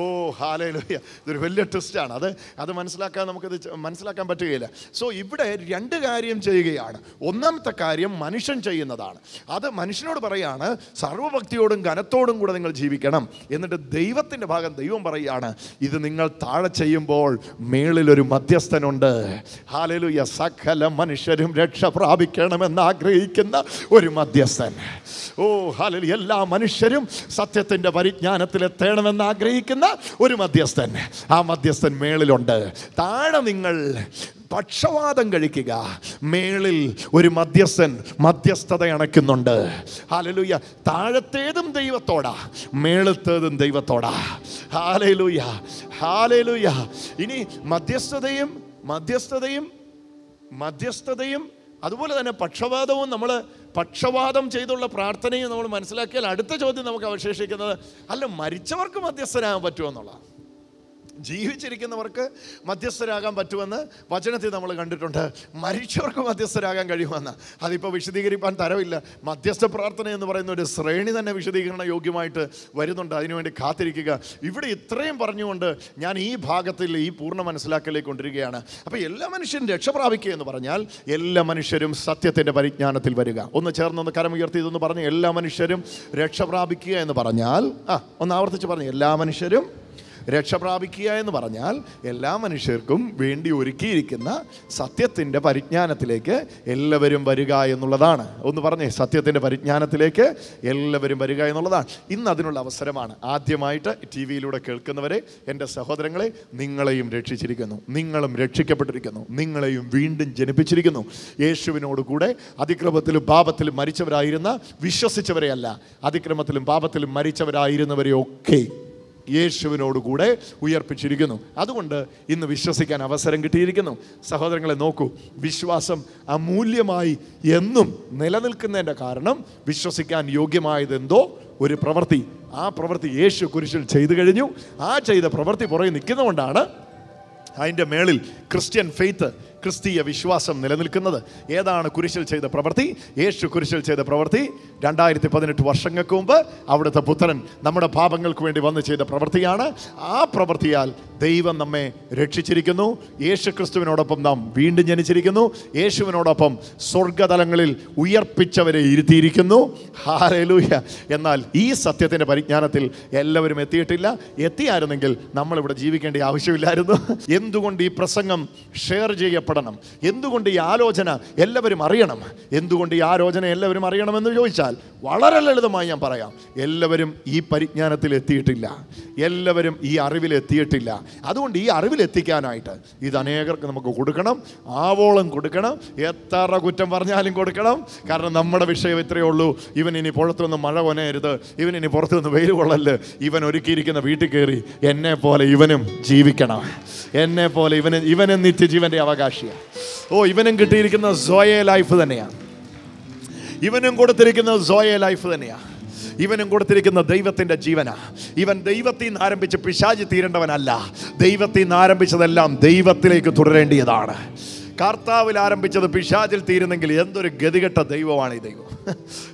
ഓ ഹാലയിലൂയ ഇതൊരു വലിയ ട്വിസ്റ്റാണ് അത് അത് മനസ്സിലാക്കാൻ നമുക്കത് മനസ്സിലാക്കാൻ പറ്റുകയില്ല സോ ഇവിടെ രണ്ട് കാര്യം ചെയ്യുകയാണ് ഒന്നാമത്തെ കാര്യം മനുഷ്യൻ ചെയ്യുന്നതാണ് അത് മനുഷ്യനോട് പറയാണ് സർവഭക്തിയോടും ഘനത്തോടും കൂടെ നിങ്ങൾ ജീവിക്കണം എന്നിട്ട് ദൈവത്തിൻ്റെ ഭാഗം ദൈവം പറയുകയാണ് ഇത് നിങ്ങൾ താഴെ ചെയ്യുമ്പോൾ മേളിലൊരു മധ്യസ്ഥനുണ്ട് ഹാലലുയ സകല മനുഷ്യരും രക്ഷ പ്രാപിക്കണമെന്ന് ആഗ്രഹിക്കുന്ന ഒരു മധ്യസ്ഥൻ ഓ ഹാലലു എല്ലാ മനുഷ്യരും സത്യത്തിൻ്റെ പരിജ്ഞാനത്തിലെത്തേണമെന്ന് ആഗ്രഹിക്കുന്ന നിൽക്കുന്ന ഒരു മധ്യസ്ഥൻ ആ മധ്യസ്ഥൻ മേളിലുണ്ട് താഴെ നിങ്ങൾ പക്ഷവാദം കഴിക്കുക മേളിൽ ഒരു മധ്യസ്ഥൻ മധ്യസ്ഥത അണയ്ക്കുന്നുണ്ട് ഹാലലൂയ താഴത്തേതും ദൈവത്തോടാ മേളത്തേതും ദൈവത്തോടാ ഹാലലൂയ ഹാലലൂയ ഇനി മധ്യസ്ഥതയും മധ്യസ്ഥതയും മധ്യസ്ഥതയും അതുപോലെ തന്നെ പക്ഷപാതവും നമ്മൾ പക്ഷവാദം ചെയ്തുള്ള പ്രാർത്ഥനയും നമ്മൾ മനസ്സിലാക്കിയാൽ അടുത്ത ചോദ്യം നമുക്ക് അവശേഷിക്കുന്നത് അല്ല മരിച്ചവർക്ക് മധ്യസ്ഥനാകാൻ എന്നുള്ളതാണ് ജീവിച്ചിരിക്കുന്നവർക്ക് മധ്യസ്ഥരാകാൻ പറ്റുമെന്ന് വചനത്തിൽ നമ്മൾ കണ്ടിട്ടുണ്ട് മരിച്ചവർക്ക് മധ്യസ്ഥരാകാൻ കഴിയുമെന്ന് അതിപ്പോൾ വിശദീകരിക്കാൻ തരവില്ല മധ്യസ്ഥ പ്രാർത്ഥന എന്ന് പറയുന്ന ഒരു ശ്രേണി തന്നെ വിശദീകരണ യോഗ്യമായിട്ട് വരുന്നുണ്ട് അതിനുവേണ്ടി കാത്തിരിക്കുക ഇവിടെ ഇത്രയും പറഞ്ഞുകൊണ്ട് ഞാൻ ഈ ഭാഗത്തിൽ ഈ പൂർണ്ണ മനസ്സിലാക്കലേക്ക് കൊണ്ടിരിക്കുകയാണ് അപ്പോൾ എല്ലാ മനുഷ്യരും രക്ഷ എന്ന് പറഞ്ഞാൽ എല്ലാ മനുഷ്യരും സത്യത്തിൻ്റെ പരിജ്ഞാനത്തിൽ വരിക ഒന്ന് ചേർന്നൊന്ന് കരമുയർത്തി ഇതൊന്ന് പറഞ്ഞ് എല്ലാ മനുഷ്യരും രക്ഷ എന്ന് പറഞ്ഞാൽ ആ ഒന്ന് ആവർത്തിച്ച് പറഞ്ഞു എല്ലാ മനുഷ്യരും രക്ഷ പ്രാപിക്കുക എന്ന് പറഞ്ഞാൽ എല്ലാ മനുഷ്യർക്കും വേണ്ടി ഒരുക്കിയിരിക്കുന്ന സത്യത്തിൻ്റെ പരിജ്ഞാനത്തിലേക്ക് എല്ലാവരും വരിക എന്നുള്ളതാണ് ഒന്ന് പറഞ്ഞേ സത്യത്തിൻ്റെ പരിജ്ഞാനത്തിലേക്ക് എല്ലാവരും വരിക എന്നുള്ളതാണ് ഇന്ന് അതിനുള്ള അവസരമാണ് ആദ്യമായിട്ട് ടി വിയിലൂടെ കേൾക്കുന്നവരെ എൻ്റെ സഹോദരങ്ങളെ നിങ്ങളെയും രക്ഷിച്ചിരിക്കുന്നു നിങ്ങളും രക്ഷിക്കപ്പെട്ടിരിക്കുന്നു നിങ്ങളെയും വീണ്ടും ജനിപ്പിച്ചിരിക്കുന്നു യേശുവിനോട് കൂടെ അതിക്രമത്തിലും പാപത്തിലും മരിച്ചവരായിരുന്ന വിശ്വസിച്ചവരെയല്ല അതിക്രമത്തിലും പാപത്തിലും മരിച്ചവരായിരുന്നവരെയൊക്കെ യേശുവിനോടുകൂടെ ഉയർപ്പിച്ചിരിക്കുന്നു അതുകൊണ്ട് ഇന്ന് വിശ്വസിക്കാൻ അവസരം കിട്ടിയിരിക്കുന്നു സഹോദരങ്ങളെ നോക്കൂ വിശ്വാസം അമൂല്യമായി എന്നും നിലനിൽക്കുന്നതിൻ്റെ കാരണം വിശ്വസിക്കാൻ യോഗ്യമായതെന്തോ ഒരു പ്രവൃത്തി ആ പ്രവൃത്തി യേശു കുരിശിൽ ചെയ്തു കഴിഞ്ഞു ആ ചെയ്ത പ്രവൃത്തി പുറകെ നിൽക്കുന്നതുകൊണ്ടാണ് അതിൻ്റെ മേളിൽ ക്രിസ്ത്യൻ ഫെയ്ത്ത് ക്രിസ്തീയ വിശ്വാസം നിലനിൽക്കുന്നത് ഏതാണ് കുരിശിൽ ചെയ്ത പ്രവൃത്തി യേശു കുരിശിൽ ചെയ്ത പ്രവൃത്തി രണ്ടായിരത്തി പതിനെട്ട് വർഷങ്ങൾക്ക് മുമ്പ് അവിടുത്തെ പുത്രൻ നമ്മുടെ പാപങ്ങൾക്ക് വേണ്ടി വന്ന് ചെയ്ത പ്രവൃത്തിയാണ് ആ പ്രവൃത്തിയാൽ ദൈവം നമ്മെ രക്ഷിച്ചിരിക്കുന്നു യേശു ക്രിസ്തുവിനോടൊപ്പം നാം വീണ്ടും ജനിച്ചിരിക്കുന്നു യേശുവിനോടൊപ്പം സ്വർഗതലങ്ങളിൽ ഉയർപ്പിച്ചവരെ ഇരുത്തിയിരിക്കുന്നു ഹാരലൂഹ്യ എന്നാൽ ഈ സത്യത്തിൻ്റെ പരിജ്ഞാനത്തിൽ എല്ലാവരും എത്തിയിട്ടില്ല എത്തിയായിരുന്നെങ്കിൽ നമ്മളിവിടെ ജീവിക്കേണ്ട ആവശ്യമില്ലായിരുന്നു എന്തുകൊണ്ട് ഈ പ്രസംഗം ഷെയർ ചെയ്യപ്പെടണം എന്തുകൊണ്ട് ഈ ആലോചന എല്ലാവരും അറിയണം എന്തുകൊണ്ട് ഈ ആലോചന എല്ലാവരും അറിയണമെന്ന് ചോദിച്ചാൽ വളരെ ലളിതമായി ഞാൻ പറയാം എല്ലാവരും ഈ പരിജ്ഞാനത്തിൽ എത്തിയിട്ടില്ല എല്ലാവരും ഈ അറിവിൽ എത്തിയിട്ടില്ല അതുകൊണ്ട് ഈ അറിവിലെത്തിക്കാനായിട്ട് ഇത് അനേകർക്ക് നമുക്ക് കൊടുക്കണം ആവോളം കൊടുക്കണം എത്ര കുറ്റം പറഞ്ഞാലും കൊടുക്കണം കാരണം നമ്മുടെ വിഷയം ഇത്രയേ ഉള്ളൂ ഇവൻ ഇനി നിന്ന് മഴ കൊനയരുത് ഇവൻ ഇനി നിന്ന് വെയിൽ കൊള്ളല് ഇവൻ ഒരുക്കിയിരിക്കുന്ന വീട്ടിൽ കയറി എന്നെ പോലെ ഇവനും ജീവിക്കണം എന്നെ പോലെ ഇവന് ഇവനും നിത്യജീവൻ്റെ അവകാശിയാണ് ഓ ഇവനും കിട്ടിയിരിക്കുന്ന സോയ ലൈഫ് തന്നെയാണ് ഇവനും കൊടുത്തിരിക്കുന്ന സോയ ലൈഫ് തന്നെയാണ് ഇവനും കൊടുത്തിരിക്കുന്ന ദൈവത്തിൻ്റെ ജീവന ഇവൻ ദൈവത്തിൽ നിന്ന് ആരംഭിച്ച് പിശാചി തീരേണ്ടവനല്ല ദൈവത്തിൽ നിന്ന് ആരംഭിച്ചതെല്ലാം ദൈവത്തിലേക്ക് തുടരേണ്ടിയതാണ് കർത്താവിൽ ആരംഭിച്ചത് പിശാചിൽ തീരുന്നെങ്കിൽ എന്തൊരു ഗതികെട്ട ദൈവമാണ് ഈ ദൈവം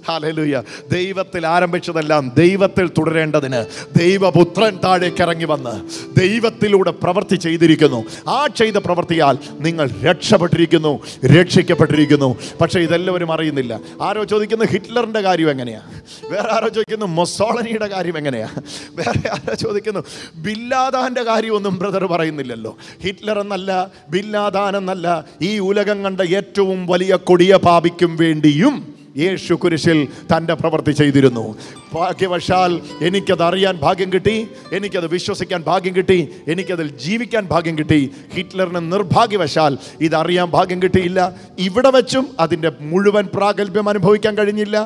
ഹാലലൂയ ദൈവത്തിൽ ആരംഭിച്ചതെല്ലാം ദൈവത്തിൽ തുടരേണ്ടതിന് ദൈവപുത്രൻ താഴേക്ക് ഇറങ്ങി വന്ന് ദൈവത്തിലൂടെ പ്രവൃത്തി ചെയ്തിരിക്കുന്നു ആ ചെയ്ത പ്രവൃത്തിയാൽ നിങ്ങൾ രക്ഷപ്പെട്ടിരിക്കുന്നു രക്ഷിക്കപ്പെട്ടിരിക്കുന്നു പക്ഷേ ഇതെല്ലാവരും അറിയുന്നില്ല ആരോ ചോദിക്കുന്നു ഹിറ്റ്ലറിൻ്റെ കാര്യം എങ്ങനെയാണ് വേറെ ആരോ ചോദിക്കുന്നു മൊസോളനിയുടെ കാര്യം എങ്ങനെയാണ് വേറെ ആരോ ചോദിക്കുന്നു ബില്ലാദാൻ്റെ കാര്യമൊന്നും ബ്രദർ പറയുന്നില്ലല്ലോ ഹിറ്റ്ലർ എന്നല്ല ബില്ലാദാൻ എന്നല്ല ഈ ഉലകം കണ്ട ഏറ്റവും വലിയ കൊടിയ പാപിക്കും വേണ്ടിയും യേശു കുരിശിൽ തൻ്റെ പ്രവൃത്തി ചെയ്തിരുന്നു ഭാഗ്യവശാൽ എനിക്കത് അറിയാൻ ഭാഗ്യം കിട്ടി എനിക്കത് വിശ്വസിക്കാൻ ഭാഗ്യം കിട്ടി എനിക്കതിൽ ജീവിക്കാൻ ഭാഗ്യം കിട്ടി ഹിറ്റ്ലറിന് നിർഭാഗ്യവശാൽ ഇതറിയാൻ ഭാഗ്യം കിട്ടിയില്ല ഇവിടെ വെച്ചും അതിൻ്റെ മുഴുവൻ പ്രാഗൽഭ്യം അനുഭവിക്കാൻ കഴിഞ്ഞില്ല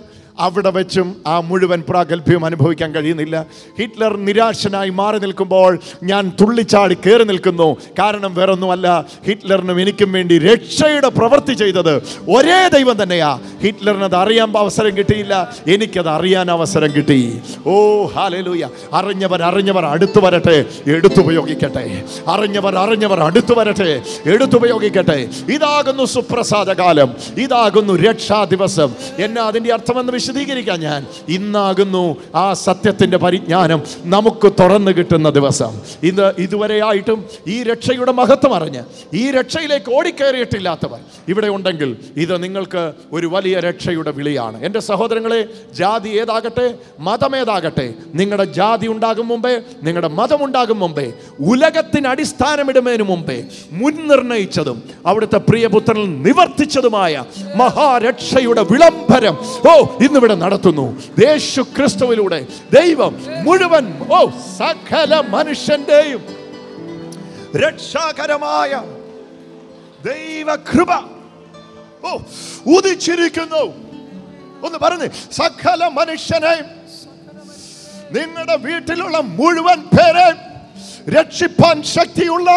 അവിടെ വെച്ചും ആ മുഴുവൻ പ്രാഗൽഭ്യം അനുഭവിക്കാൻ കഴിയുന്നില്ല ഹിറ്റ്ലർ നിരാശനായി മാറി നിൽക്കുമ്പോൾ ഞാൻ തുള്ളിച്ചാടി കയറി നിൽക്കുന്നു കാരണം വേറൊന്നുമല്ല ഹിറ്റ്ലറിനും എനിക്കും വേണ്ടി രക്ഷയുടെ പ്രവൃത്തി ചെയ്തത് ഒരേ ദൈവം തന്നെയാ ഹിറ്റ്ലറിന് അത് അറിയാൻ അവസരം കിട്ടിയില്ല എനിക്കത് അറിയാൻ അവസരം കിട്ടി ഓ ഹാലലൂയ അറിഞ്ഞവർ അറിഞ്ഞവർ അടുത്തു വരട്ടെ എടുത്തുപയോഗിക്കട്ടെ അറിഞ്ഞവർ അറിഞ്ഞവർ അടുത്തു വരട്ടെ എടുത്തുപയോഗിക്കട്ടെ ഇതാകുന്നു സുപ്രസാദകാലം ഇതാകുന്നു രക്ഷാ ദിവസം എന്നാ അതിൻ്റെ അർത്ഥമെന്ന് വിശദീകരിക്കാം ഞാൻ ഇന്നാകുന്നു ആ സത്യത്തിൻ്റെ പരിജ്ഞാനം നമുക്ക് തുറന്നു കിട്ടുന്ന ദിവസം ഇന്ന് ഇതുവരെയായിട്ടും ഈ രക്ഷയുടെ മഹത്വം അറിഞ്ഞ് ഈ രക്ഷയിലേക്ക് ഓടിക്കേറിയിട്ടില്ലാത്തവർ ഇവിടെ ഉണ്ടെങ്കിൽ ഇത് നിങ്ങൾക്ക് ഒരു വലിയ രക്ഷയുടെ വിളിയാണ് എൻ്റെ സഹോദരങ്ങളെ ജാതി ഏതാകട്ടെ മതമേതാകട്ടെ നിങ്ങളുടെ ജാതി ഉണ്ടാകും മുമ്പേ നിങ്ങളുടെ മതം ഉണ്ടാകും മുമ്പേ ഉലകത്തിന് അടിസ്ഥാനമിടുന്നതിന് മുമ്പേ മുൻനിർണയിച്ചതും അവിടുത്തെ പ്രിയപുത്രൻ നിവർത്തിച്ചതുമായ മഹാരക്ഷയുടെ വിളംബരം ഓ ഇന്നിവിടെ നടത്തുന്നു യേശു ക്രിസ്തുവിലൂടെ ദൈവം മുഴുവൻ ഓ സകല മനുഷ്യന്റെയും രക്ഷാകരമായ ദൈവകൃപ ഓ ഉദിച്ചിരിക്കുന്നു ഒന്ന് പറഞ്ഞു സകല മനുഷ്യനെയും നിങ്ങളുടെ വീട്ടിലുള്ള മുഴുവൻ പേരെ രക്ഷിപ്പാൻ ശക്തിയുള്ള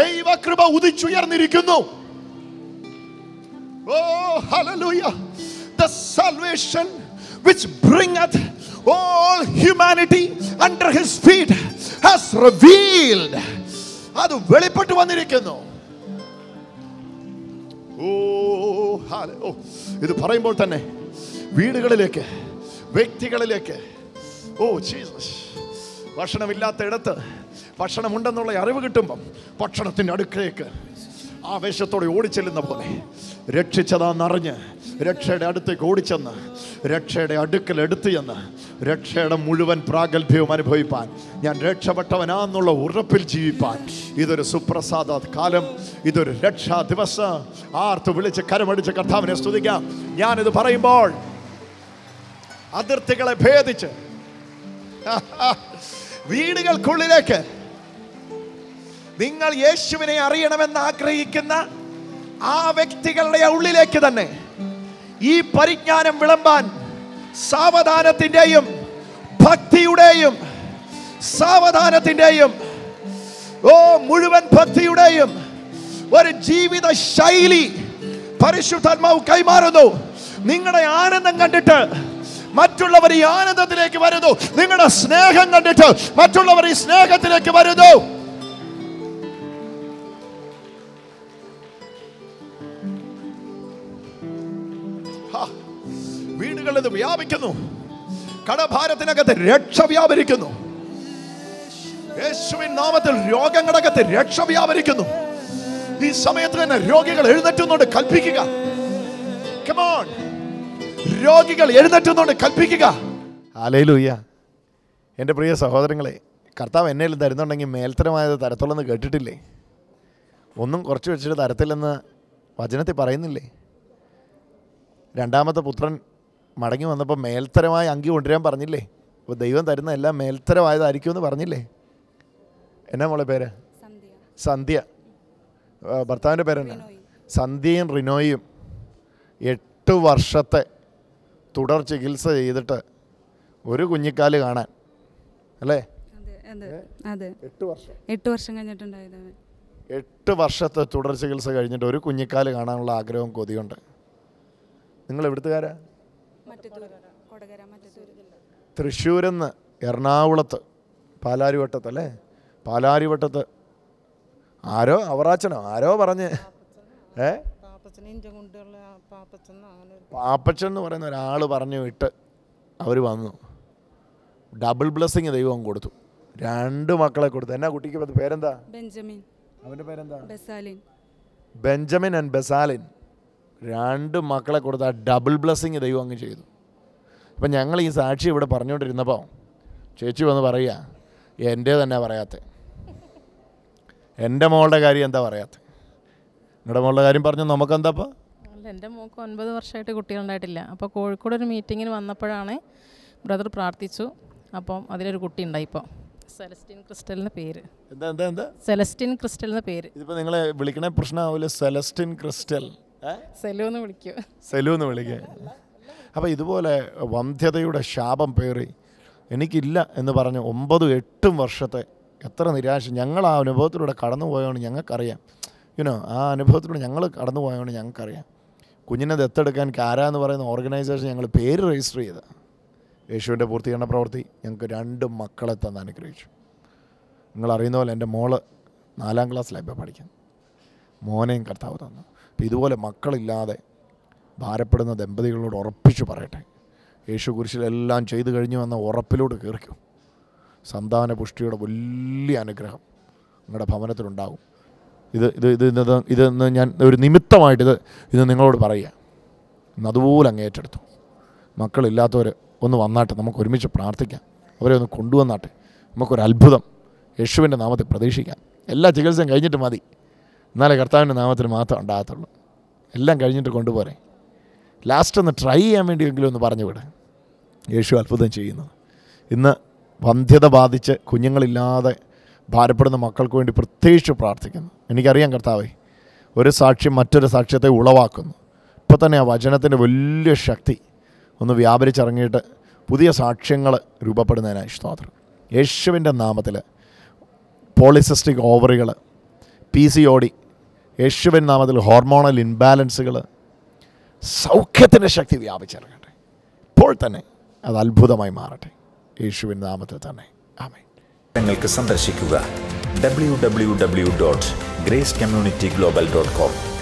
ദൈവകൃപ ഉദിച്ചുയർന്നിരിക്കുന്നു ഓ ഹലലൂയ the salvation which bringeth all humanity under his feet has revealed. അത് വെളിപ്പെട്ട് വന്നിരിക്കുന്നു ഓ ഓ ഇത് പറയുമ്പോൾ തന്നെ വീടുകളിലേക്ക് വ്യക്തികളിലേക്ക് ഓ ജീസസ് ഭക്ഷണമില്ലാത്ത ഇടത്ത് ഭക്ഷണമുണ്ടെന്നുള്ള അറിവ് കിട്ടുമ്പം ഭക്ഷണത്തിൻ്റെ അടുക്കളേക്ക് ആവേശത്തോടെ ഓടിച്ചെല്ലുന്ന പോലെ രക്ഷിച്ചതാണെന്നറിഞ്ഞ് രക്ഷയുടെ അടുത്തേക്ക് ഓടിച്ചെന്ന് രക്ഷയുടെ അടുക്കൽ എടുത്തു ചെന്ന് രക്ഷയുടെ മുഴുവൻ പ്രാഗൽഭ്യവും അനുഭവിപ്പാൻ ഞാൻ രക്ഷപ്പെട്ടവനാന്നുള്ള ഉറപ്പിൽ ജീവിപ്പാൻ ഇതൊരു സുപ്രസാദ കാലം ഇതൊരു രക്ഷാ ദിവസം ആർത്തു വിളിച്ച് കരമടിച്ച് കർത്താവിനെ സ്തുതിക്കാം ഞാനിത് പറയുമ്പോൾ അതിർത്തികളെ ഭേദിച്ച് വീടുകൾക്കുള്ളിലേക്ക് നിങ്ങൾ യേശുവിനെ അറിയണമെന്ന് ആഗ്രഹിക്കുന്ന ആ വ്യക്തികളുടെ ഉള്ളിലേക്ക് തന്നെ ഈ പരിജ്ഞാനം വിളമ്പാൻ സാവധാനത്തിൻ്റെയും ഭക്തിയുടെയും സാവധാനത്തിൻ്റെയും ഓ മുഴുവൻ ഭക്തിയുടെയും ഒരു ജീവിത ശൈലി പരിശുദ്ധാത്മാവ് കൈമാറുന്നു നിങ്ങളുടെ ആനന്ദം കണ്ടിട്ട് മറ്റുള്ളവർ ഈ ആനന്ദത്തിലേക്ക് വരുന്നു നിങ്ങളുടെ സ്നേഹം കണ്ടിട്ട് മറ്റുള്ളവർ ഈ സ്നേഹത്തിലേക്ക് വരുന്നു വീടുകളിൽ വ്യാപിക്കുന്നു കടഭാരത്തിനകത്ത് രക്ഷ വ്യാപരിക്കുന്നു യേശുവിൻ നാമത്തിൽ രോഗങ്ങളകത്ത് രക്ഷ വ്യാപരിക്കുന്നു ഈ സമയത്ത് തന്നെ രോഗികൾ എഴുന്നേറ്റുന്നുണ്ട് കൽപ്പിക്കുക കമോൺ രോഗികൾ എഴുന്നേറ്റുന്നുണ്ട് കൽപ്പിക്കുക അലയിലൂയ്യ എൻ്റെ പ്രിയ സഹോദരങ്ങളെ കർത്താവ് എന്നെയിൽ തരുന്നുണ്ടെങ്കിൽ മേൽത്തരമായത് തരത്തുള്ളെന്ന് കേട്ടിട്ടില്ലേ ഒന്നും കുറച്ച് വെച്ചിട്ട് തരത്തില്ലെന്ന് വചനത്തിൽ പറയുന്നില്ലേ രണ്ടാമത്തെ പുത്രൻ മടങ്ങി വന്നപ്പോൾ മേൽത്തരമായ അങ്കി കൊണ്ടുവരാൻ പറഞ്ഞില്ലേ അപ്പോൾ ദൈവം തരുന്ന എല്ലാം മേൽത്തരമായതായിരിക്കും എന്ന് പറഞ്ഞില്ലേ എന്നാ മോളെ പേര് സന്ധ്യ ഭർത്താവിൻ്റെ പേരെന്നാ സന്ധ്യയും റിനോയും എട്ട് വർഷത്തെ തുടർ ചികിത്സ ചെയ്തിട്ട് ഒരു കുഞ്ഞിക്കാല് കാണാൻ അല്ലേ എട്ട് വർഷം വർഷത്തെ തുടർ ചികിത്സ കഴിഞ്ഞിട്ട് ഒരു കുഞ്ഞിക്കാല് കാണാനുള്ള ആഗ്രഹവും കൊതിയുണ്ട് നിങ്ങൾ എവിടുത്തുകാരാ തൃശ്ശൂരെന്ന് എറണാകുളത്ത് പാലാരിവട്ടത്തല്ലേ പാലാരിവട്ടത്ത് ആരോ അവറാച്ചനോ ആരോ പറഞ്ഞ് ഏ പാപ്പച്ചൻ എന്ന് പറയുന്ന ഒരാൾ പറഞ്ഞു വിട്ട് അവർ വന്നു ഡബിൾ ബ്ലെസ്സിങ് ദൈവം കൊടുത്തു രണ്ട് മക്കളെ കൊടുത്തു എന്നാ കുട്ടിക്ക് പേരെന്താ ബെഞ്ചമിൻ അവന്റെ പേരെന്താ ബെസാലിൻ ബെഞ്ചമിൻ ആൻഡ് ബെസാലിൻ രണ്ട് മക്കളെ കൊടുത്ത ആ ഡബിൾ ബ്ലെസ്സിങ് ദൈവം അങ്ങ് ചെയ്തു അപ്പം ഞങ്ങൾ ഈ സാക്ഷി ഇവിടെ പറഞ്ഞുകൊണ്ടിരുന്നപ്പോൾ ചേച്ചി വന്ന് പറയുക എൻ്റെ തന്നെ പറയാത്ത എൻ്റെ മോളുടെ കാര്യം എന്താ പറയാത്ത നിങ്ങളുടെ മോളുടെ കാര്യം പറഞ്ഞു നമുക്കെന്താപ്പോൾ എൻ്റെ മോക്ക് ഒൻപത് വർഷമായിട്ട് കുട്ടികളുണ്ടായിട്ടില്ല അപ്പോൾ കോഴിക്കോട് ഒരു മീറ്റിങ്ങിന് വന്നപ്പോഴാണ് ബ്രദർ പ്രാർത്ഥിച്ചു അപ്പം അതിലൊരു കുട്ടി ഉണ്ടായി ഇപ്പോൾ സെലസ്റ്റിൻ ക്രിസ്റ്റലിന് പേര് എന്താ എന്താ എന്താ സെലസ്റ്റിൻ ക്രിസ്റ്റലിന് പേര് ഇതിപ്പോൾ നിങ്ങളെ വിളിക്കണ പ്രശ്നമാവില്ല സെലസ്റ്റിൻ ക്രിസ്റ്റൽ സെലൂന്ന് വിളിക്കൂ വിളിക്കുക അപ്പോൾ ഇതുപോലെ വന്ധ്യതയുടെ ശാപം പേറി എനിക്കില്ല എന്ന് പറഞ്ഞ് ഒമ്പതും എട്ടും വർഷത്തെ എത്ര നിരാശ ഞങ്ങൾ ആ അനുഭവത്തിലൂടെ കടന്നു പോയതുകൊണ്ട് ഞങ്ങൾക്കറിയാം യുനോ ആ അനുഭവത്തിലൂടെ ഞങ്ങൾ കടന്നു പോയതുകൊണ്ട് ഞങ്ങൾക്കറിയാം കുഞ്ഞിനെ ദത്തെടുക്കാൻ കാര എന്ന് പറയുന്ന ഓർഗനൈസേഷൻ ഞങ്ങൾ പേര് രജിസ്റ്റർ ചെയ്ത യേശുവിൻ്റെ പൂർത്തീകരണ പ്രവൃത്തി ഞങ്ങൾക്ക് രണ്ട് മക്കളെ തന്നെ അനുഗ്രഹിച്ചു നിങ്ങളറിയുന്ന പോലെ എൻ്റെ മോള് നാലാം ക്ലാസ്സിലായി പഠിക്കുന്നത് മോനെയും കർത്താവ് തന്നു അപ്പോൾ ഇതുപോലെ മക്കളില്ലാതെ ഭാരപ്പെടുന്ന ദമ്പതികളോട് ഉറപ്പിച്ചു പറയട്ടെ യേശു കുരിശിലെല്ലാം ചെയ്തു കഴിഞ്ഞു എന്ന ഉറപ്പിലൂടെ കീറിക്കും സന്താന പുഷ്ടിയുടെ വലിയ അനുഗ്രഹം നിങ്ങളുടെ ഭവനത്തിലുണ്ടാകും ഇത് ഇത് ഇത് ഇത് ഇത് ഞാൻ ഒരു നിമിത്തമായിട്ട് ഇത് ഇത് നിങ്ങളോട് പറയുക ഇന്ന് അതുപോലെ അങ്ങ് ഏറ്റെടുത്തു മക്കളില്ലാത്തവർ ഒന്ന് വന്നാട്ടെ നമുക്ക് ഒരുമിച്ച് പ്രാർത്ഥിക്കാം അവരെ ഒന്ന് കൊണ്ടുവന്നാട്ടെ നമുക്കൊരു അത്ഭുതം യേശുവിൻ്റെ നാമത്തിൽ പ്രതീക്ഷിക്കാം എല്ലാ ചികിത്സയും കഴിഞ്ഞിട്ട് മതി എന്നാലേ കർത്താവിൻ്റെ നാമത്തിന് മാത്രം ഉണ്ടാകത്തുള്ളൂ എല്ലാം കഴിഞ്ഞിട്ട് കൊണ്ടുപോരെ ലാസ്റ്റ് ഒന്ന് ട്രൈ ചെയ്യാൻ വേണ്ടിയെങ്കിലും ഒന്ന് പറഞ്ഞു വിടെ യേശു അത്ഭുതം ചെയ്യുന്നത് ഇന്ന് വന്ധ്യത ബാധിച്ച് കുഞ്ഞുങ്ങളില്ലാതെ ഭാരപ്പെടുന്ന മക്കൾക്ക് വേണ്ടി പ്രത്യേകിച്ച് പ്രാർത്ഥിക്കുന്നു എനിക്കറിയാം കർത്താവേ ഒരു സാക്ഷ്യം മറ്റൊരു സാക്ഷ്യത്തെ ഉളവാക്കുന്നു ഇപ്പോൾ തന്നെ ആ വചനത്തിൻ്റെ വലിയ ശക്തി ഒന്ന് വ്യാപരിച്ചിറങ്ങിയിട്ട് പുതിയ സാക്ഷ്യങ്ങൾ രൂപപ്പെടുന്നതിനായി സ്തോത്രം യേശുവിൻ്റെ നാമത്തിൽ പോളിസിസ്റ്റിക് ഓവറുകൾ പി സി ഓടി യേശുവൻ നാമത്തിൽ ഹോർമോണൽ ഇൻബാലൻസുകൾ സൗഖ്യത്തിൻ്റെ ശക്തി വ്യാപിച്ചിറങ്ങട്ടെ ഇപ്പോൾ തന്നെ അത് അത്ഭുതമായി മാറട്ടെ യേശുവിൻ നാമത്തിൽ തന്നെ ആമേ ഞങ്ങൾക്ക് സന്ദർശിക്കുക W W W dot grace community global dot com